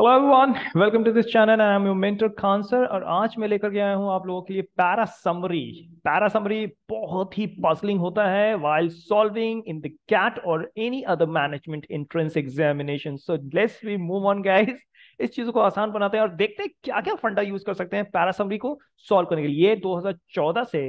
Hello everyone welcome to this channel I am your mentor Khan sir और आज मैं लेकर के आया हूं आप लोगों के लिए पैरा समरी पैरा समरी बहुत ही पसलिंग होता है while solving in the CAT और any other management entrance examination so let's we move on guys इस चीज को आसान बनाते हैं और देखते हैं क्या क्या फंडा यूज कर सकते हैं पैरा समरी को सॉल्व करने के लिए 2014 से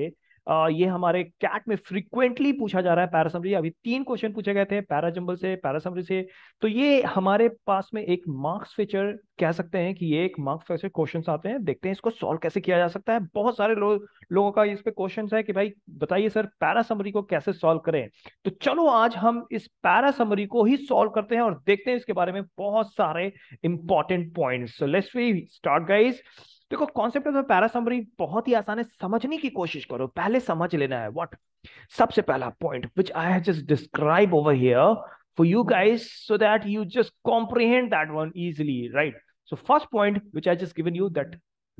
ये हमारे कैट में फ्रीक्वेंटली पूछा जा रहा है पैरासमरी अभी तीन क्वेश्चन पूछे गए थे पैराजम्बल से पैरासमरी से तो ये हमारे पास में एक मार्क्स फीचर कह सकते हैं कि ये एक मार्क्स फीचर क्वेश्चन आते हैं देखते हैं इसको सॉल्व कैसे किया जा सकता है बहुत सारे लो, लोगों का इस पे क्वेश्चन है कि भाई बताइए सर पैरासमरी को कैसे सॉल्व करें तो चलो आज हम इस पैरासमरी को ही सॉल्व करते हैं और देखते हैं इसके बारे में बहुत सारे important point let's we start guys देखो कॉन्सेप्ट ऑफ पैरासमरी बहुत ही आसान है समझने की कोशिश करो पहले समझ लेना है व्हाट सबसे पहला point which I have just describe over here for you guys so that you just comprehend that one easily right so first point which I just given you that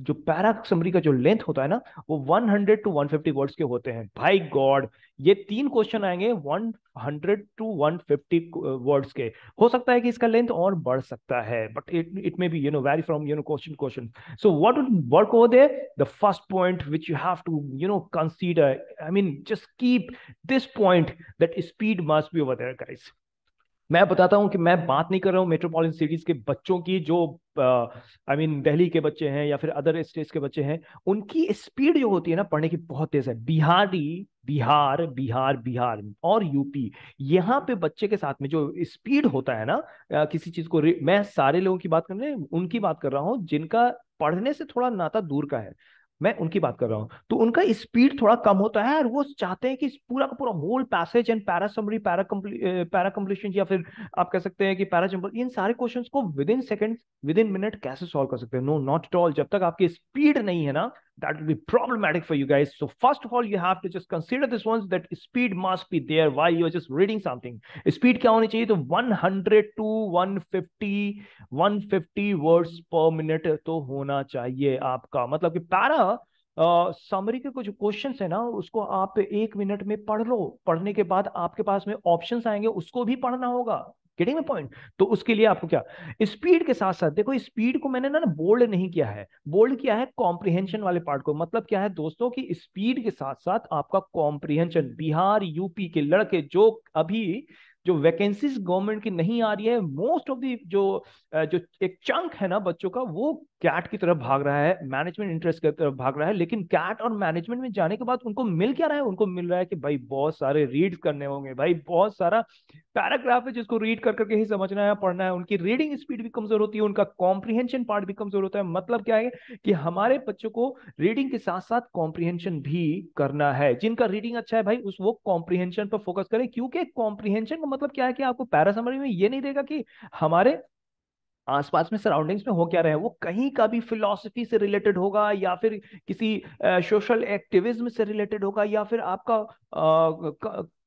जो पैरा समरी का जो length होता है ना वो 100 to 150 words के होते हैं भाई गॉड ये तीन क्वेश्चन आएंगे 100 टू 150 वर्ड्स के हो सकता है कि इसका लेंथ और बढ़ सकता है but it it may be you know very from you know question question so what would work over there the first point which you have to you know consider I mean just keep this point that speed must be over there guys मैं बताता हूँ कि मैं बात नहीं कर रहा हूँ मेट्रोपॉलिटन सिटीज के बच्चों की जो आई मीन दिल्ली के बच्चे हैं या फिर अदर स्टेट्स के बच्चे हैं उनकी स्पीड जो होती है ना पढ़ने की बहुत तेज है बिहारी बिहार बिहार बिहार और यूपी यहाँ पे बच्चे के साथ में जो स्पीड होता है ना किसी चीज को मैं सारे लोगों की बात कर रहे हैं उनकी बात कर रहा हूँ जिनका पढ़ने से थोड़ा नाता दूर का है मैं उनकी बात कर रहा हूँ तो उनका स्पीड थोड़ा कम होता है और वो चाहते हैं कि पूरा का पूरा whole passage and para summary para para या फिर आप कह सकते हैं कि पैरा चंपल इन सारे क्वेश्चन को within second within minute कैसे सॉल्व कर सकते हैं नो नॉट एट ऑल जब तक आपकी स्पीड नहीं है ना that will be problematic for you guys. So first of all, you have to just consider this one that speed must be there while you're just reading something. Speed क्या होनी चाहिए तो 100 to 150 150 words per minute तो होना चाहिए आपका मतलब कि पैरा समरी uh, के कुछ क्वेश्चंस है ना उसको आप एक मिनट में पढ़ लो पढ़ने के बाद आपके पास में ऑप्शंस आएंगे उसको भी पढ़ना होगा गेटिंग माय पॉइंट तो उसके लिए आपको क्या स्पीड के साथ साथ देखो स्पीड को मैंने ना बोल्ड नहीं किया है बोल्ड किया है कॉम्प्रिहेंशन वाले पार्ट को मतलब क्या है दोस्तों की स्पीड के साथ साथ आपका कॉम्प्रिहेंशन बिहार यूपी के लड़के जो अभी जो वैकेंसीज गवर्नमेंट की नहीं आ रही है मोस्ट ऑफ दी जो जो एक चंक है ना बच्चों का वो कैट की तरफ भाग रहा है मैनेजमेंट इंटरेस्ट की तरफ भाग रहा है लेकिन कैट और मैनेजमेंट में जाने के बाद उनको मिल क्या रहा है उनको मिल रहा है कि भाई बहुत सारे रीड करने होंगे भाई बहुत सारा पैराग्राफ है जिसको रीड कर करके ही समझना है पढ़ना है उनकी रीडिंग स्पीड भी कमजोर होती है उनका कॉम्प्रिहेंशन पार्ट भी कमजोर होता है मतलब क्या है कि हमारे बच्चों को रीडिंग के साथ साथ कॉम्प्रिहेंशन भी करना है जिनका रीडिंग अच्छा है भाई उस वो कॉम्प्रिहेंशन पर फोकस करें क्योंकि कॉम्प्रिहेंशन का मतलब क्या है कि आपको पैरासमरी में ये नहीं देगा कि हमारे आसपास में सराउंडिंग्स में हो क्या रहा है वो कहीं का भी फिलॉसफी से रिलेटेड होगा या फिर किसी सोशल एक्टिविज्म से रिलेटेड होगा या फिर आपका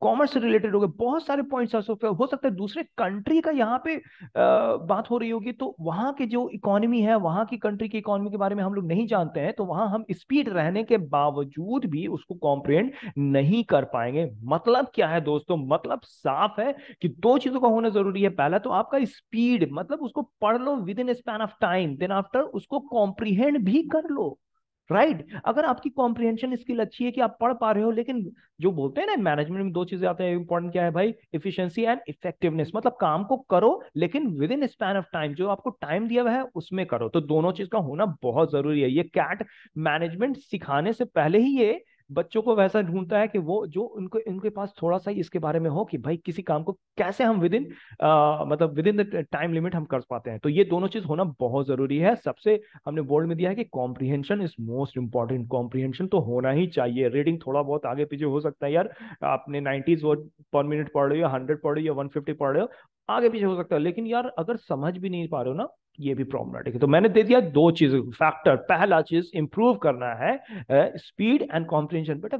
कॉमर्स से रिलेटेड हो गए बहुत सारे पॉइंट्स हो सकता है दूसरे कंट्री का यहाँ पे आ, बात हो रही होगी तो वहां की जो इकोनॉमी है वहां की कंट्री की इकोनॉमी के बारे में हम लोग नहीं जानते हैं तो वहां हम स्पीड रहने के बावजूद भी उसको कॉम्प्रेंड नहीं कर पाएंगे मतलब क्या है दोस्तों मतलब साफ है कि दो चीजों का होना जरूरी है पहला तो आपका स्पीड मतलब उसको पढ़ लो within span of time then after उसको कॉम्प्रीहेंड भी कर लो राइट right? अगर आपकी कॉम्प्रिहेंशन स्किल अच्छी है कि आप पढ़ पा रहे हो लेकिन जो बोलते हैं ना मैनेजमेंट में दो चीजें आते हैं इंपॉर्टेंट क्या है भाई इफिशियंसी एंड इफेक्टिवनेस मतलब काम को करो लेकिन within span of time जो आपको टाइम दिया हुआ है उसमें करो तो दोनों चीज का होना बहुत जरूरी है ये कैट मैनेजमेंट सिखाने से पहले ही ये बच्चों को वैसा ढूंढता है कि वो जो उनको उनके पास थोड़ा सा इसके बारे में हो कि भाई किसी काम को कैसे हम विद इन मतलब within the time limit हम कर पाते हैं तो ये दोनों चीज होना बहुत जरूरी है सबसे हमने बोर्ड में दिया है कि comprehension is most important comprehension तो होना ही चाहिए रीडिंग थोड़ा बहुत आगे पीछे हो सकता है यार आपने नाइन्टीज वो पर मिनट पढ़ रहे हो हंड्रेड पढ़ रहे हो वन फिफ्टी पढ़ रहे हो आगे पीछे हो सकता है लेकिन यार अगर समझ भी नहीं पा रहे हो ना ये भी प्रॉब्लमेटिक है तो मैंने दे दिया दो चीज फैक्टर पहला चीज इंप्रूव करना है स्पीड एंड कॉम्प्रिहेंशन बेटा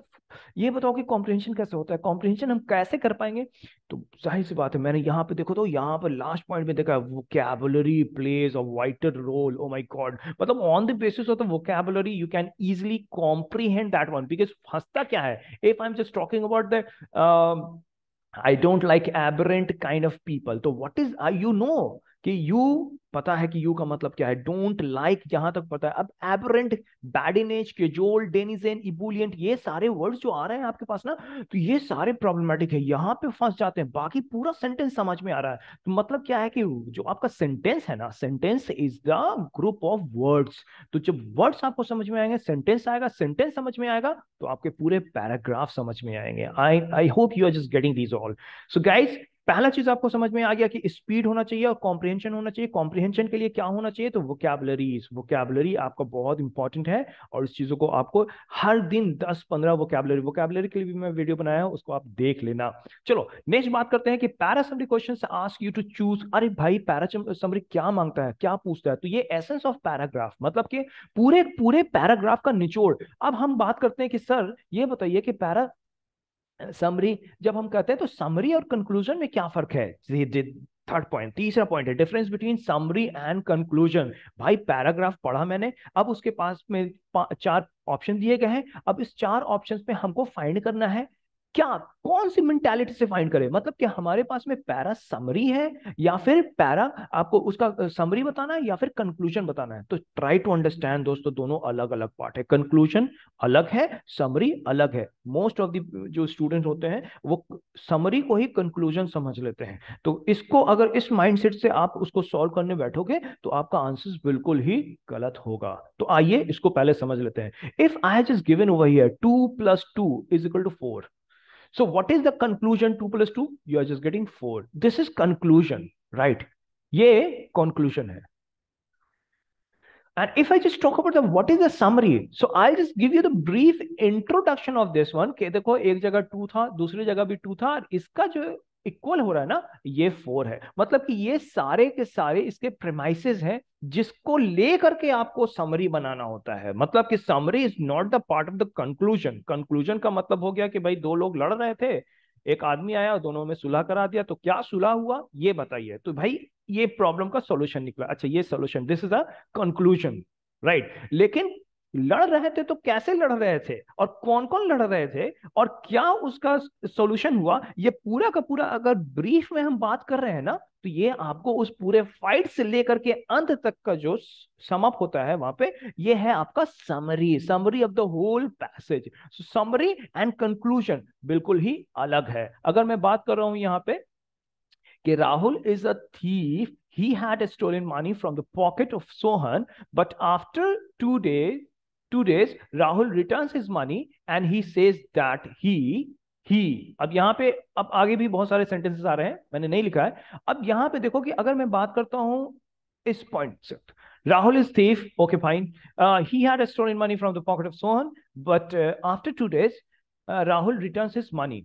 ये बताओ कि कॉम्प्रिहेंशन कैसे होता है कॉम्प्रिहेंशन हम कैसे कर पाएंगे तो जाहिर सी बात है मैंने यहाँ पे देखो तो यहाँ पर लास्ट पॉइंट में देखा वो vocabulary plays a vital role oh my god मतलब on the basis of the वो vocabulary you can easily comprehend that one because फंसता क्या है if I am just talking about the I don't like aberrant kind of people. So what is, uh, you know, कि you पता है कि you का मतलब क्या है डोंट लाइक like, तक पता है अब एबरेंट बैडिनेज केजोल डेनिजेन इबुलियंट ये सारे वर्ड्स जो आ रहे हैं आपके पास ना तो ये सारे प्रॉब्लमेटिक है यहाँ पे फंस जाते हैं बाकी पूरा सेंटेंस समझ में आ रहा है तो मतलब क्या है कि जो आपका सेंटेंस है ना sentence is the group of words तो जब वर्ड्स आपको समझ में आएंगे सेंटेंस आएगा सेंटेंस समझ में आएगा तो आपके पूरे पैराग्राफ समझ में आएंगे I I hope you are just getting these all so guys पहला चीज आपको समझ में आ गया कि स्पीड होना चाहिए और कॉम्प्रिहेंशन होना चाहिए कॉम्प्रिहेंशन के लिए क्या होना चाहिए तो वोकेबलरीज वोकेबलरी आपका बहुत इंपॉर्टेंट है और इस चीजों को आपको हर दिन 10-15 वोकेबलरी वोकेबलरी के लिए भी मैं वीडियो बनाया हूं उसको आप देख लेना चलो नेक्स्ट बात करते हैं कि para summary question ask you to choose अरे भाई पैरा समरी क्या मांगता है क्या पूछता है तो ये एसेंस ऑफ पैराग्राफ मतलब कि पूरे पूरे पैराग्राफ का निचोड़ अब हम बात करते हैं कि सर ये बताइए कि पैरा समरी जब हम कहते हैं तो समरी और कंक्लूजन में क्या फर्क है थर्ड पॉइंट तीसरा पॉइंट है difference between summary and conclusion भाई पैराग्राफ पढ़ा मैंने अब उसके पास में पा, चार ऑप्शन दिए गए हैं अब इस चार ऑप्शन में हमको फाइंड करना है क्या कौन सी मेंटेलिटी से फाइंड करें मतलब कि हमारे पास में पैरा समरी है या फिर पैरा आपको उसका समरी बताना है या फिर कंक्लूजन बताना है तो ट्राई टू अंडरस्टैंड दोस्तों दोनों अलग अलग पार्ट है कंक्लूजन अलग है समरी अलग है मोस्ट ऑफ द जो स्टूडेंट्स होते हैं वो समरी को ही कंक्लूजन समझ लेते हैं तो इसको अगर इस माइंड से आप उसको सॉल्व करने बैठोगे तो आपका आंसर बिल्कुल ही गलत होगा तो आइए इसको पहले समझ लेते हैं if I has given over here plus two is equal to four So what is the conclusion Two plus two, You are just getting four. This is conclusion, right? ये conclusion है. And if I just talk about the what is the summary, so I'll just give you the brief introduction of this one. के देखो एक जगह two था, दूसरी जगह भी two था और इसका जो इक्वल हो रहा है ना ये फोर है मतलब कि ये सारे के सारे इसके प्रेमाइसिस हैं जिसको ले करके आपको समरी बनाना होता है मतलब कि summary is not the part of the conclusion conclusion का मतलब हो गया कि भाई दो लोग लड़ रहे थे एक आदमी आया और दोनों में सुलह करा दिया तो क्या सुलह हुआ ये बताइए तो भाई ये प्रॉब्लम का सोल्यूशन निकला अच्छा ये solution this is a conclusion right लेकिन लड़ रहे थे तो कैसे लड़ रहे थे और कौन कौन लड़ रहे थे और क्या उसका सोल्यूशन हुआ ये पूरा का पूरा अगर ब्रीफ में हम बात कर रहे हैं ना तो ये आपको उस पूरे फाइट से लेकर के अंत तक का जो समअप होता है वहां पे ये है आपका summary summary of the whole passage summary and conclusion बिल्कुल ही अलग है अगर मैं बात कर रहा हूं यहाँ पे कि Rahul is a thief he had stolen money from the pocket of Sohan but after two days two days Rahul return is money and he says that he he अब यहां पे अब आगे भी बहुत सारे सेंटेंसेस आ रहे हैं मैंने नहीं लिखा है अब यहां पे देखो कि अगर मैं बात करता हूं इस पॉइंट से Rahul is thief okay fine he had stone money from the pocket of Sohan but after two days Rahul return is money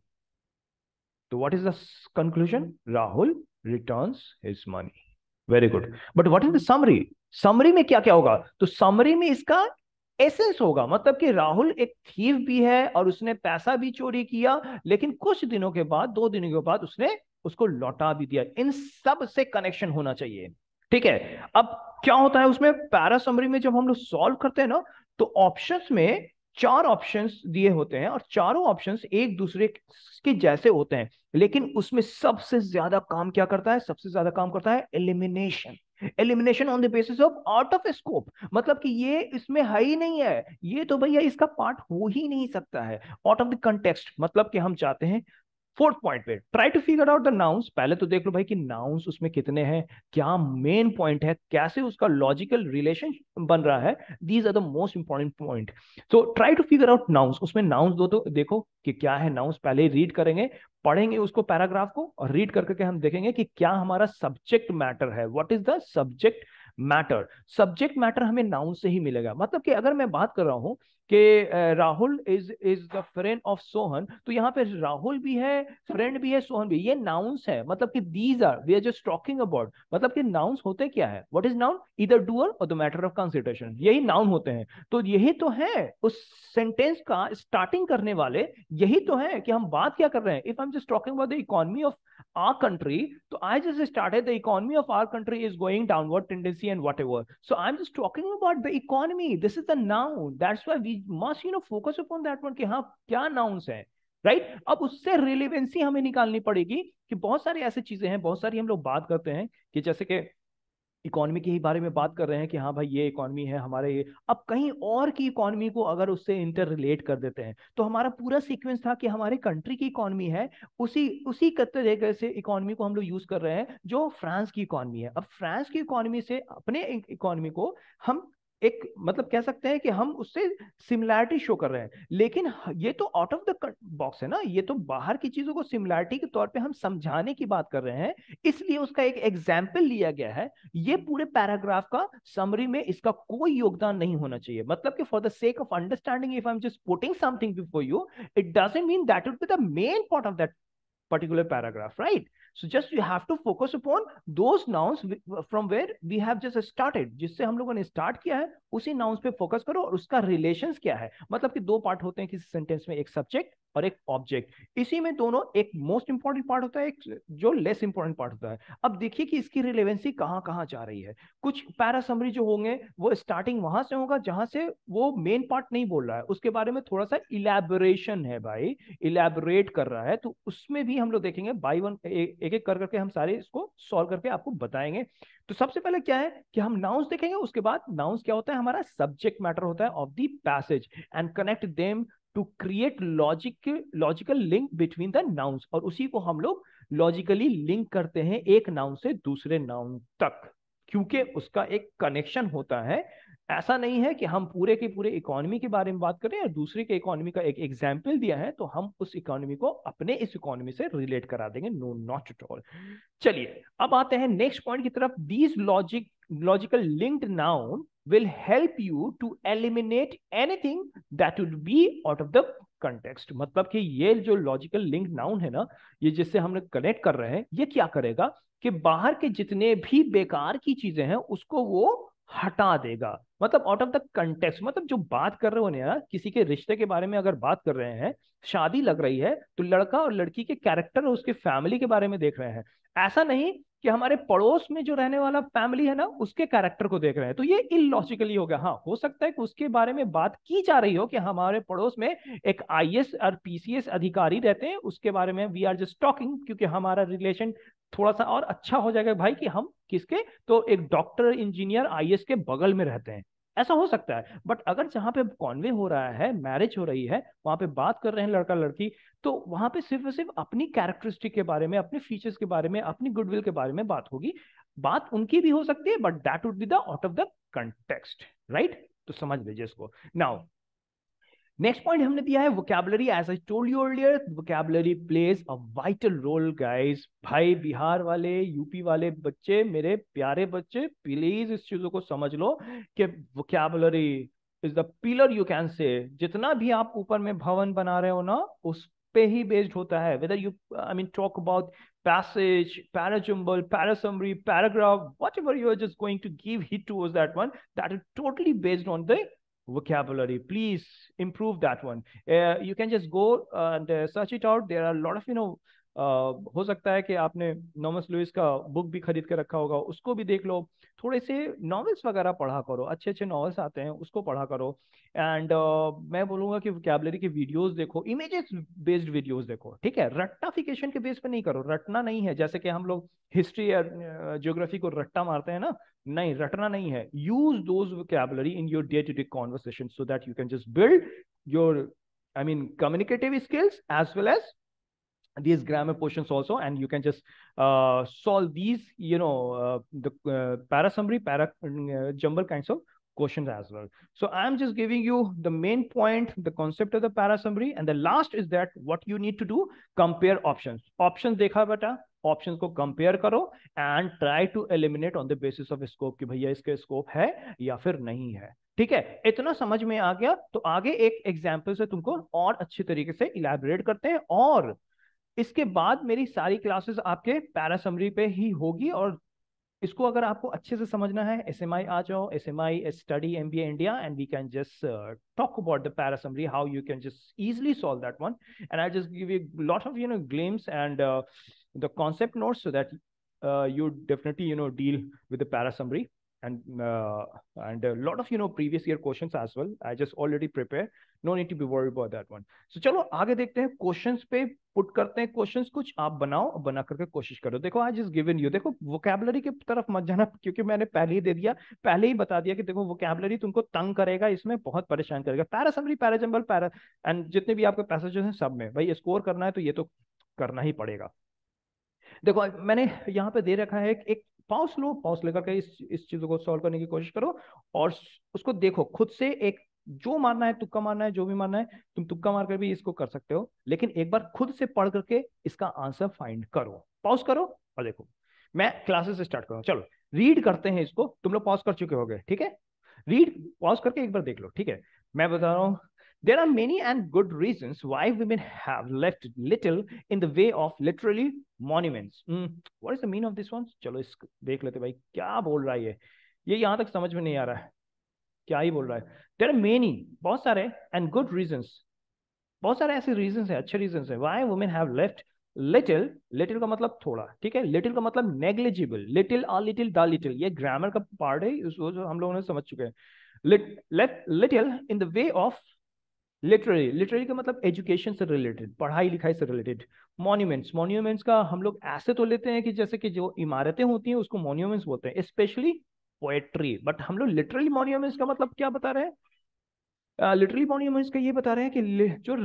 तो what is the conclusion Rahul return is money very good but what is the summary summary में क्या क्या होगा तो summary में इसका essence होगा मतलब कि राहुल एक थीव भी है और उसने पैसा भी चोरी किया लेकिन कुछ दिनों के बाद दो दिनों के बाद उसने उसको लौटा भी दिया इन सब से कनेक्शन होना चाहिए ठीक है अब क्या होता है उसमें पैरा समरी में जब हम लोग सॉल्व करते हैं ना तो ऑप्शंस में चार ऑप्शंस दिए होते हैं और चारों ऑप्शंस एक दूसरे के जैसे होते हैं लेकिन उसमें सबसे ज्यादा काम क्या करता है सबसे ज्यादा काम करता है elimination elimination on the basis of out of scope मतलब कि ये इसमें है ही नहीं है ये तो भैया इसका पार्ट हो ही नहीं सकता है आउट ऑफ द कंटेक्स्ट मतलब कि हम चाहते हैं फोर्थ पॉइंट पे try to figure out the nouns पहले तो देख लो भाई कि नाउंस उसमें कितने हैं क्या मेन पॉइंट है कैसे उसका लॉजिकल रिलेशन बन रहा है these are the most important point so try to figure out nouns उसमें नाउंस दो तो देखो कि क्या है नाउंस पहले रीड करेंगे पढ़ेंगे उसको पैराग्राफ को और रीड करके कर हम देखेंगे कि क्या हमारा सब्जेक्ट मैटर है what is the subject matter subject matter हमें नाउन से ही मिलेगा मतलब कि अगर मैं बात कर रहा हूं कि Rahul is is the friend of Sohan तो यहाँ पे राहुल भी है फ्रेंड भी है सोहन भी ये नाउंस है मतलब कि these are we are just talking about मतलब कि नाउंस होते क्या है व्हाट इज नाउन इधर डूअर और द मैटर ऑफ कंसिडरेशन यही नाउन होते हैं तो यही तो है उस सेंटेंस का स्टार्टिंग करने वाले यही तो है कि हम बात क्या कर रहे हैं if I am just talking about the economy of our our country so तो i just started the economy of our country is going downward tendency and so I am just talking about the economy this is the noun that's why we must you know focus upon that one कि हाँ क्या nouns है right right? अब उससे relevancy हमें निकालनी पड़ेगी कि बहुत सारी ऐसी चीजें हैं बहुत सारी हम लोग बात करते हैं कि जैसे कि इकोनॉमी के ही बारे में बात कर रहे हैं कि हाँ भाई ये इकोनॉमी है हमारे ये अब कहीं और की इकोनॉमी को अगर उससे इंटर रिलेट कर देते हैं तो हमारा पूरा सीक्वेंस था कि हमारे कंट्री की इकोनॉमी है उसी उसी तरीके से इकोनॉमी को हम लोग यूज कर रहे हैं जो फ्रांस की इकोनॉमी है अब फ्रांस की इकोनॉमी से अपने इकोनॉमी को हम एक मतलब कह सकते हैं कि हम उससे सिमिलैरिटी शो कर रहे हैं लेकिन ये तो आउट ऑफ द बॉक्स है ना ये तो बाहर की चीजों को सिमिलैरिटी के तौर पे हम समझाने की बात कर रहे हैं इसलिए उसका एक एग्जाम्पल लिया गया है ये पूरे पैराग्राफ का समरी में इसका कोई योगदान नहीं होना चाहिए मतलब कि for the sake of understanding if I am just putting something before you it doesn't mean that would be the main part of that particular paragraph right so just you have to focus upon those nouns from where we have just started जिससे हम लोगों ने start किया है उसी nouns पे focus करो और उसका relations क्या है मतलब कि दो part होते हैं किसी sentence में एक subject और एक ऑब्जेक्ट इसी में दोनों एक मोस्ट इंपॉर्टेंट पार्ट होता है एक जो लेस इंपॉर्टेंट पार्ट होता है अब देखिए कि इसकी रिलेवेंसी कहाँ कहाँ जा रही है कुछ पैरासमरी जो होंगे वो स्टार्टिंग वहां से होगा जहां से वो मेन पार्ट नहीं बोल रहा है उसके बारे में थोड़ा सा इलेबोरेशन है भाई इलेबोरेट कर रहा है तो उसमें भी हम लोग देखेंगे बाई वन एक एक कर करके हम सारे इसको सॉल्व करके आपको बताएंगे तो सबसे पहले क्या है कि हम नाउंस देखेंगे उसके बाद नाउंस क्या होता है हमारा सब्जेक्ट मैटर होता है of the passage and connect them to create logic logical link between the nouns और उसी को हम लोग लॉजिकली लिंक करते हैं एक नाउन से दूसरे नाउन तक क्योंकि उसका एक कनेक्शन होता है ऐसा नहीं है कि हम पूरे के पूरे इकोनॉमी के बारे में बात करें और दूसरे के इकोनॉमी का एक एग्जाम्पल दिया है तो हम उस इकोनॉमी को अपने इस इकोनॉमी से रिलेट करा देंगे नो नॉट एट ऑल चलिए अब आते हैं नेक्स्ट पॉइंट की तरफ these logic logical linked noun will help you to eliminate anything that will be out of the context मतलब कि ये जो लॉजिकल लिंक नाउन है ना ये जिससे हम लोग कनेक्ट कर रहे हैं ये क्या करेगा कि बाहर के जितने भी बेकार की चीजें हैं उसको वो हटा देगा मतलब आउट ऑफ द कंटेक्स्ट मतलब जो बात कर रहे हो ना किसी के रिश्ते के बारे में अगर बात कर रहे हैं शादी लग रही है तो लड़का और लड़की के कैरेक्टर और उसके फैमिली के बारे में देख रहे हैं ऐसा नहीं कि हमारे पड़ोस में जो रहने वाला फैमिली है ना उसके कैरेक्टर को देख रहे हैं तो ये इलॉजिकली होगा हाँ हो सकता है कि उसके बारे में बात की जा रही हो कि हमारे पड़ोस में एक आई और पीसीएस अधिकारी रहते हैं उसके बारे में वी आर जस्ट टॉकिंग क्योंकि हमारा रिलेशन थोड़ा सा और अच्छा हो जाएगा भाई कि हम किसके तो एक डॉक्टर इंजीनियर आई के बगल में रहते हैं ऐसा हो सकता है बट अगर जहाँ पे कॉन्वे हो रहा है मैरिज हो रही है वहां पे बात कर रहे हैं लड़का लड़की तो वहां पे सिर्फ सिर्फ अपनी कैरेक्टरिस्टिक के बारे में अपने फीचर्स के बारे में अपनी गुडविल के बारे में बात होगी बात उनकी भी हो सकती है but that would be the out of the context right तो समझ लीजिए इसको नाउ नेक्स्ट पॉइंट हमने दिया है vocabulary as I told you earlier vocabulary plays a vital role guys भाई बिहार वाले यूपी वाले बच्चे मेरे प्यारे बच्चे प्लीज इस चीजों को समझ लो कि vocabulary is the pillar you can say जितना भी आप ऊपर में भवन बना रहे हो ना उस पे ही बेस्ड होता है whether you I mean talk about passage para jumble para summary paragraph whatever you are just going to give hit to towards that one that is totally based on the vocabulary please improve that one uh, you can just go and uh, search it out there are a lot of you know हो सकता है कि आपने nomos Louis का book भी खरीद के रखा होगा उसको भी देख लो थोड़े से नॉवेल्स वगैरह पढ़ा करो अच्छे अच्छे नॉवेल्स आते हैं उसको पढ़ा करो एंड uh, मैं बोलूंगा कि वोकेबलरी के वीडियोस देखो इमेजेस बेस्ड वीडियोस देखो ठीक है रट्टाफिकेशन के बेस पर नहीं करो रटना नहीं है जैसे कि हम लोग हिस्ट्री या जियोग्राफी को रट्टा मारते हैं ना नहीं रटना नहीं है use those vocabulary in your day to day conversation so that you can just build your I mean communicative skills as well as these grammar portions also and you can just uh, solve these you know uh, the uh, para summary para uh, jumble kinds of questions as well so i'm just giving you the main point the concept of the para summary and the last is that what you need to do compare options options dekha beta options को compare करो and try to eliminate on the basis of scope कि भैया इसका scope है या फिर नहीं है ठीक है इतना समझ में आ गया तो आगे एक एग्जांपल से तुमको और अच्छे तरीके से इलेबोरेट करते हैं और इसके बाद मेरी सारी क्लासेस आपके पैरा समरी पे ही होगी और इसको अगर आपको अच्छे से समझना है एस एम आई आ जाओ S M I study M B India and we can just talk about the para summary how you can just easily solve that one and I just give you lot of you know glimpse and the concept notes so that you definitely you know deal with the para summary and uh, and a lot of you know previous year questions as well i just already prepared no need to be worry about that one so चलो आगे देखते हैं questions पे put करते हैं questions कुछ आप बनाओ बना करके कोशिश करो देखो आज इज गिवन यू देखो वोकेबलरी की तरफ मत जाना क्योंकि मैंने पहले ही दे दिया पहले ही बता दिया कि देखो वोकेबलरी तुमको तंग करेगा इसमें बहुत परेशान करेगा पैरासमरी पैराजम्बल पैरा एंड जितने भी आपके पैसेजेस हैं सब में भाई स्कोर करना है तो ये तो करना ही पड़ेगा देखो मैंने यहाँ पे दे रखा है एक पाउस लो पाउस लेकर के इस इस चीजों को सॉल्व करने की कोशिश करो और उसको देखो खुद से एक जो मारना है तुक्का मारना है जो भी मानना है तुम तुक्का मारकर भी इसको कर सकते हो लेकिन एक बार खुद से पढ़ करके इसका आंसर फाइंड करो पॉज करो और देखो मैं क्लासेस स्टार्ट करूँ चलो रीड करते हैं इसको तुम लोग पॉज कर चुके हो गए ठीक है रीड पॉज करके एक बार देख लो ठीक है मैं बता रहा हूँ There are many and good reasons why women have left little in the way of literary monuments. Hmm. What is the meaning of this one? चलो इस देख लेते भाई क्या बोल रहा है ये यहाँ तक समझ में नहीं आ रहा है क्या ही बोल रहा है देर आर मेनी बहुत सारे एंड गुड रीजन बहुत सारे ऐसे रीजन है अच्छे रीजन है why women have left little little का मतलब थोड़ा ठीक है लिटिल का मतलब negligible little ah little the little ये ग्रामर का पार्ट है उसको जो हम लोगों ने समझ चुके हैं little in the way of literary literary का मतलब एजुकेशन से रिलेटेड पढ़ाई लिखाई से रिलेटेड मॉन्यूमेंट्स मॉन्यूमेंट्स का हम लोग ऐसे तो लेते हैं कि जैसे कि जो इमारतें होती हैं उसको मॉन्यूमेंट्स बोलते हैं स्पेशली पोएट्री बट हम लोग लिटरली मोनियम इसका मतलब क्या बता रहे हैं लिटरली मोनियम इसका ये बता रहे हैं कि जो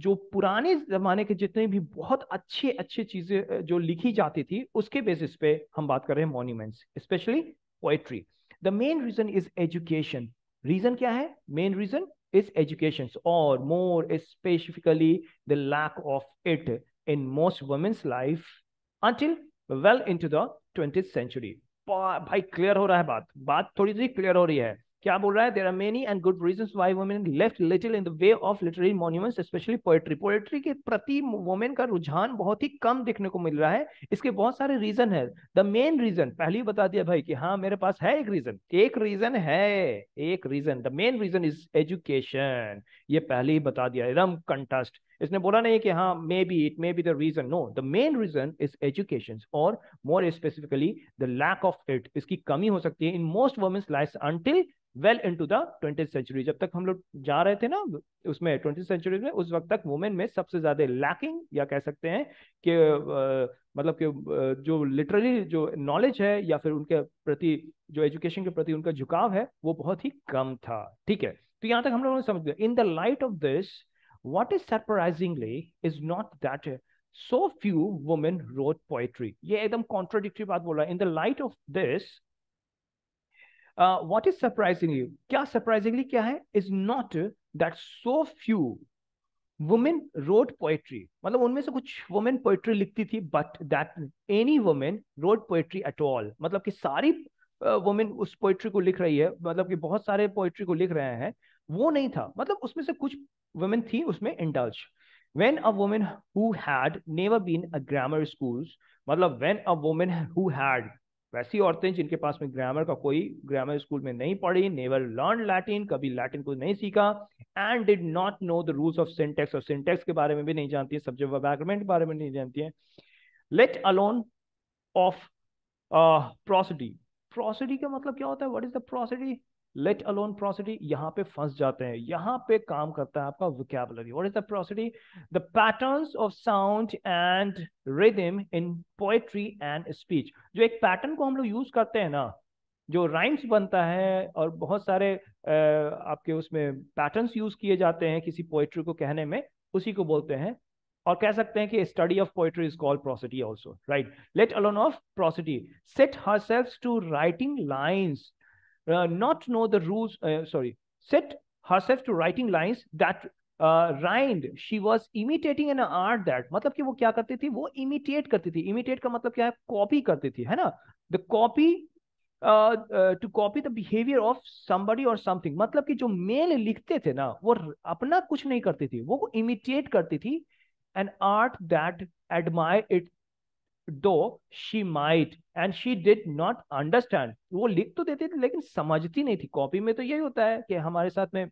जो पुराने जमाने के जितने भी बहुत अच्छे अच्छे चीजें जो लिखी जाती थी उसके बेसिस पे हम बात कर रहे हैं monuments specially poetry the main reason is education reason क्या है मेन रीजन एजुकेशन और more specifically the lack of it in most women's life until well into the twenty century भाई क्लियर हो रहा है बात बात थोड़ी सी क्लियर हो रही है क्या बोल रहा है there are many and good reason why women left little in the way of literary monuments specially poetry poetry के प्रति वुमेन का रुझान बहुत ही कम देखने को मिल रहा है इसके बहुत सारे रीजन है द मेन रीजन पहले ही बता दिया भाई कि हाँ मेरे पास है एक रीजन एक रीजन है एक reason the main reason is education ये पहले ही बता दिया एकदम कंटस्ट इसने बोला नहीं कि हाँ may be it may be the reason no the main reason is education और more specifically the lack of it इसकी कमी हो सकती है in most women's life until well into the twenty century जब तक हम लोग जा रहे थे ना उसमें ट्वेंटी सेंचुरी में उस वक्त तक वुमेन में सबसे ज्यादा लैकिंग या कह सकते हैं कि आ, मतलब कि जो लिटरली जो नॉलेज है या फिर उनके प्रति जो एजुकेशन के प्रति उनका झुकाव है वो बहुत ही कम था ठीक है तो यहाँ तक हम लोगों ने समझ लिया in the light of this What is surprisingly is not that so few women wrote poetry. ye ekdam contradictory baat बोल रहा In the light of this, uh, what is surprising you kya surprisingly kya hai Is not that so few women wrote poetry. matlab unme se kuch women poetry likhti thi but that any women wrote poetry at all. matlab ki sari women उस poetry को लिख रही है मतलब कि बहुत सारे poetry को लिख रहे हैं वो नहीं था मतलब उसमें से कुछ वुमेन थी उसमें indulge when a women who had never been a grammar school मतलब when a women who had वैसी औरतें जिनके पास में ग्रामर का कोई ग्रामर स्कूल में नहीं पढ़ी नेवर लर्न लैटिन कभी लैटिन को नहीं सीखा and did not know the rules of syntax और सिंटेक्स के बारे में भी नहीं जानती है सब्जेक्ट वर्ब के बारे में नहीं जानती है let alone of prosody prosody का मतलब क्या होता है what is the prosody let alone prosody यहाँ पे फंस जाते हैं यहाँ पे काम करता है आपका vocabulary what is the prosody the patterns of sound and rhythm in poetry and speech जो एक पैटर्न को हम लोग यूज करते हैं ना जो राइम्स बनता है और बहुत सारे आपके उसमें पैटर्न्स यूज किए जाते हैं किसी पोएट्री को कहने में उसी को बोलते हैं और कह सकते हैं कि study of poetry is called prosody also right let alone of prosody set her to writing lines uh, not know the rules, uh, sorry, set herself to writing lines that rhymed she was imitating an art that मतलब कि वो क्या करती थी वो imitate करती थी imitate का मतलब क्या है कॉपी करती थी है ना the copy to copy the behaviour of somebody और समथिंग मतलब कि जो मेल लिखते थे ना वो अपना कुछ नहीं करती थी वो इमिटेट करती थी an art that admire it though she might and she did not understand वो लिख तो देते थे लेकिन समझती नहीं थी कॉपी में तो यही होता है कि हमारे साथ में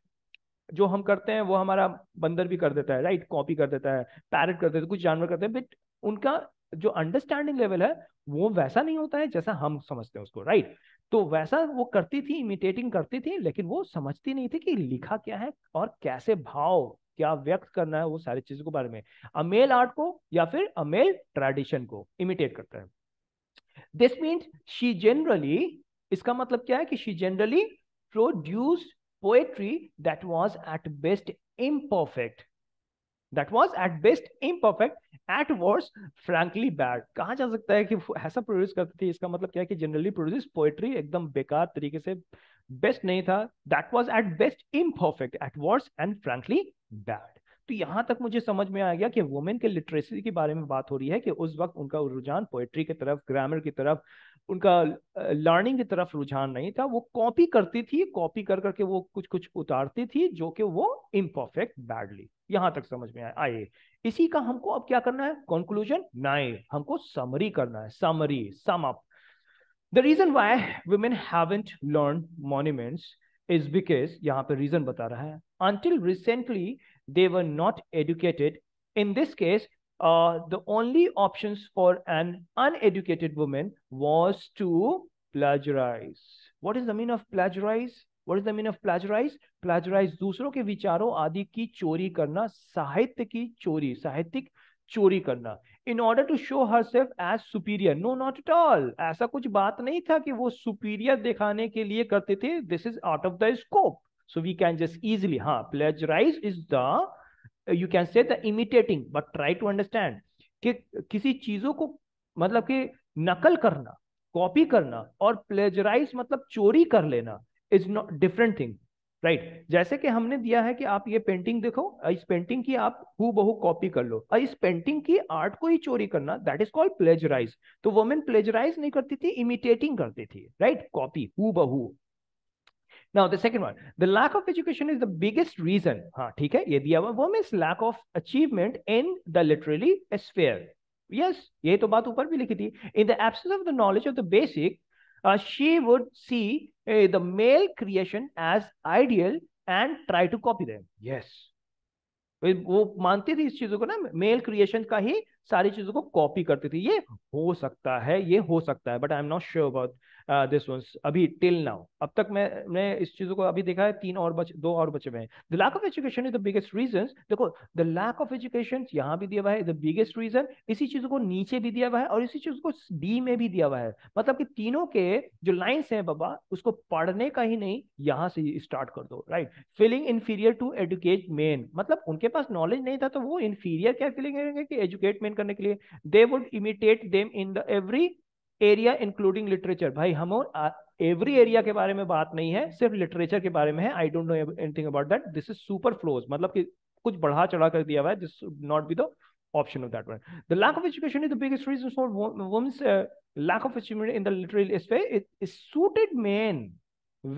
जो हम करते हैं वो हमारा बंदर भी कर देता है राइट कॉपी कर देता है पैरट कर देता है कुछ जानवर करते हैं बट उनका जो अंडरस्टैंडिंग लेवल है वो वैसा नहीं होता है जैसा हम समझते हैं उसको राइट तो वैसा वो करती थी इमिटेटिंग करती थी लेकिन वो समझती नहीं थी कि लिखा क्या है और कैसे भाव क्या व्यक्त करना है वो सारी चीजों के बारे में अमेल आर्ट को या फिर अमेल ट्रेडिशन को इमिटेट करता है दिस मीन्स शी जनरली इसका मतलब क्या है कि she generally produce poetry that was at best imperfect that was at best imperfect, at worst frankly bad. कहा जा सकता है कि ऐसा प्रोड्यूस करती थी इसका मतलब क्या है कि जनरली प्रोड्यूस पोएट्री एकदम बेकार तरीके से बेस्ट नहीं था that was at best imperfect at worse and frankly bad तो यहां तक मुझे समझ में आ गया कि वुमेन के लिटरेसी के बारे में बात हो रही है कि उस वक्त उनका रुझान पोएट्री की तरफ ग्रामर की तरफ उनका लर्निंग की तरफ रुझान नहीं था वो कॉपी करती थी कॉपी कर करके वो कुछ कुछ उतारती थी जो कि वो इम्परफेक्ट बैडली यहां तक समझ में आया आए इसी का हमको अब क्या करना है कंक्लूजन नहीं हमको समरी करना है summary sum up the reason why women haven't learn monuments is because यहाँ पे reason बता रहा है until recently they were not educated in this case uh, the only options for an uneducated woman was to plagiarize what is the mean of plagiarize what is the mean of plagiarize plagiarize दूसरों के विचारों आदि की चोरी करना साहित्य की चोरी साहित्यिक चोरी करना in order to show herself as superior no not at all ऐसा कुछ बात नहीं था कि वो सुपीरियर दिखाने के लिए करते थे this is out of the scope so we can just easily हाँ plagiarise is the you can say the imitating but try to understand कि किसी चीजों को मतलब कि नकल करना कॉपी करना और प्लेजराइज मतलब चोरी कर लेना is not different thing right right. जैसे कि हमने दिया है कि आप ये पेंटिंग देखो इस पेंटिंग की आप हु बहु कॉपी कर लो और इस पेंटिंग की आर्ट को ही चोरी करना दैट इज कॉल्ड प्लेजराइज तो वुमेन प्लेजराइज नहीं करती थी इमिटेटिंग करती थी राइट कॉपी हु बहु Now the second one, the lack of education is the biggest reason. हाँ ठीक है ये दिया हुआ women's lack of achievement in the literary sphere. Yes, ये तो बात ऊपर भी लिखी थी. In the absence of the knowledge of the basic uh, she would see uh, the male creation as ideal and try to copy them. Yes. वो मानती थी इस चीजों को ना मेल क्रिएशन का ही सारी चीजों को कॉपी करती थी ये हो सकता है ये हो सकता है but I am not sure about this uh, once अभी टिल नाउ अब तक मैं मैं इस चीज़ों को अभी देखा है तीन और बच दो और बचे हुए हैं the lack of education is the biggest reason देखो द लैक ऑफ एजुकेशन यहाँ भी दिया हुआ है द बिगेस्ट रीजन इसी चीज़ को नीचे भी दिया हुआ है और इसी चीज़ को डी में भी दिया हुआ है मतलब कि तीनों के जो लाइन्स हैं बाबा उसको पढ़ने का ही नहीं यहाँ से स्टार्ट कर दो right feeling inferior to educate men मतलब उनके पास नॉलेज नहीं था तो वो इन्फीरियर क्या फीलिंग करेंगे कि एजुकेट मेन करने के लिए they would imitate them in the every area including literature भाई हम एवरी एरिया के बारे में बात नहीं है सिर्फ लिटरेचर के बारे में है I don't know anything about that this is superfluous मतलब कि कुछ बढ़ा चढ़ा कर दिया हुआ है this not be the option of that one. The lack of education is the biggest reason for women's uh, lack of achievement in the literary sphere. It is suited men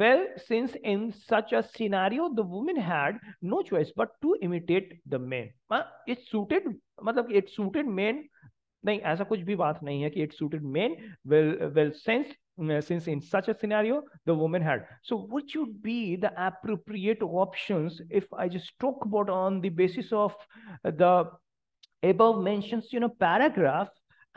well, since in such a scenario, the women had no choice but to imitate the men. Uh, it suited, मतलब it suited men नहीं ऐसा कुछ भी बात नहीं है कि it suited men will well since since in such a scenario the woman had so what should be the appropriate options if i just talk about on the basis of the above mentions you know paragraph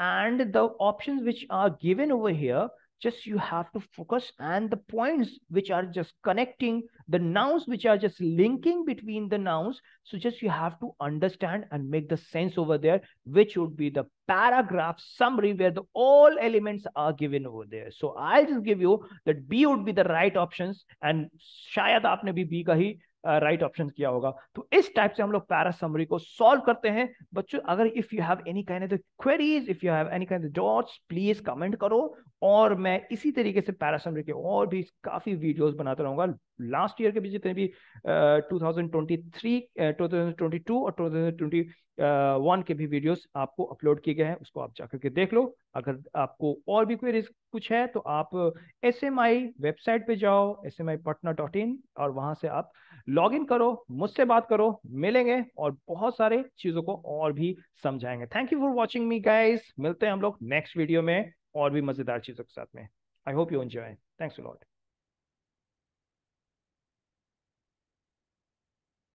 and the options which are given over here just you have to focus and the points which are just connecting the nouns which are just linking between the nouns so just you have to understand and make the sense over there which would be the paragraph summary where the all elements are given over there so i'll just give you that b would be the right options and shayad aapne bhi b ka hi right option किया होगा तो इस type से हम लोग para summary को solve करते हैं बच्चों अगर if you have any kind of queries if you have any kind of doubts please comment करो और मैं इसी तरीके से पैरा समरी के और भी काफी वीडियोस बनाता रहूंगा लास्ट ईयर के भी जितने भी two thousand twenty three two thousand twenty two और टू थाउजेंड ट्वेंटी वन के भी वीडियोस आपको अपलोड किए गए हैं उसको आप जाकर के देख लो अगर आपको और भी क्वेरीज कुछ है तो आप एस एम आई वेबसाइट पे जाओ S M I Patna dot in और वहां से आप लॉग इन करो मुझसे बात करो मिलेंगे और बहुत सारे चीज़ों को और भी समझाएंगे thank you for watching me guys मिलते हैं हम लोग नेक्स्ट वीडियो में और भी मज़ेदार चीज़ों के साथ में I hope you enjoy thanks a lot